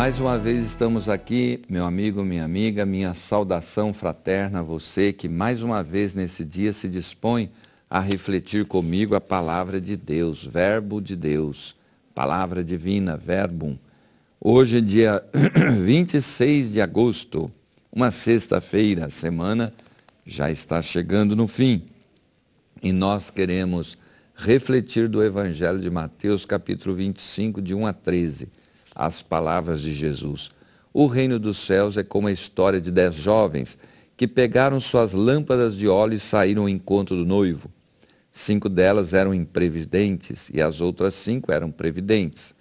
Mais uma vez estamos aqui, meu amigo, minha amiga, minha saudação fraterna a você que mais uma vez nesse dia se dispõe a refletir comigo a palavra de Deus, Verbo de Deus, palavra divina, Verbum. Hoje, é dia 26 de agosto, uma sexta-feira, a semana já está chegando no fim e nós queremos refletir do Evangelho de Mateus, capítulo 25, de 1 a 13 as palavras de Jesus. O reino dos céus é como a história de dez jovens que pegaram suas lâmpadas de óleo e saíram ao encontro do noivo. Cinco delas eram imprevidentes e as outras cinco eram previdentes.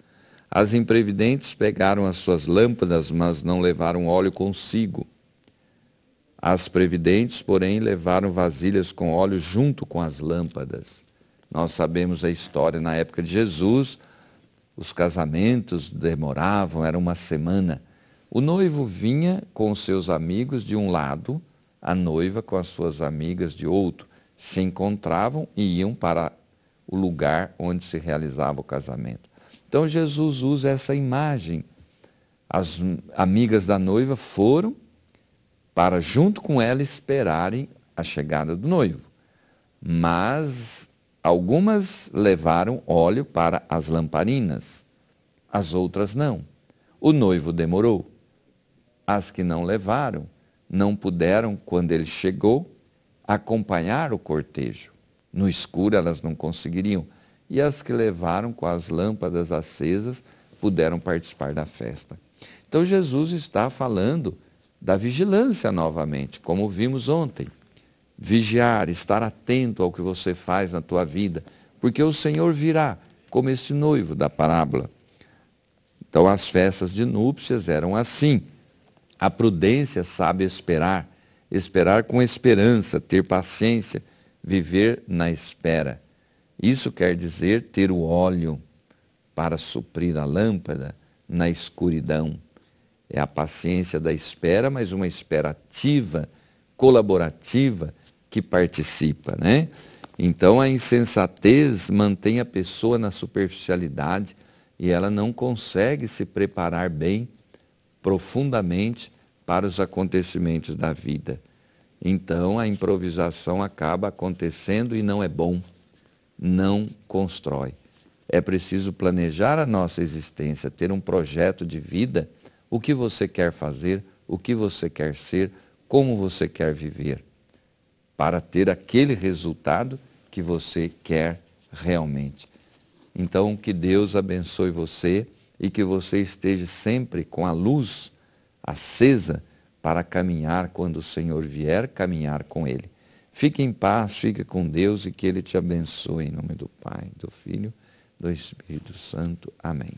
As imprevidentes pegaram as suas lâmpadas, mas não levaram óleo consigo. As previdentes, porém, levaram vasilhas com óleo junto com as lâmpadas. Nós sabemos a história na época de Jesus, os casamentos demoravam, era uma semana. O noivo vinha com os seus amigos de um lado, a noiva com as suas amigas de outro. Se encontravam e iam para o lugar onde se realizava o casamento. Então Jesus usa essa imagem. As amigas da noiva foram para, junto com ela, esperarem a chegada do noivo. Mas Algumas levaram óleo para as lamparinas, as outras não. O noivo demorou. As que não levaram não puderam, quando ele chegou, acompanhar o cortejo. No escuro elas não conseguiriam. E as que levaram com as lâmpadas acesas puderam participar da festa. Então Jesus está falando da vigilância novamente, como vimos ontem vigiar, estar atento ao que você faz na tua vida, porque o Senhor virá, como esse noivo da parábola. Então as festas de núpcias eram assim. A prudência sabe esperar, esperar com esperança, ter paciência, viver na espera. Isso quer dizer ter o óleo para suprir a lâmpada na escuridão. É a paciência da espera, mas uma espera ativa, colaborativa, que participa, né? Então a insensatez mantém a pessoa na superficialidade e ela não consegue se preparar bem profundamente para os acontecimentos da vida. Então a improvisação acaba acontecendo e não é bom, não constrói. É preciso planejar a nossa existência, ter um projeto de vida, o que você quer fazer, o que você quer ser, como você quer viver para ter aquele resultado que você quer realmente. Então, que Deus abençoe você e que você esteja sempre com a luz acesa para caminhar quando o Senhor vier, caminhar com Ele. Fique em paz, fique com Deus e que Ele te abençoe. Em nome do Pai, do Filho, do Espírito Santo. Amém.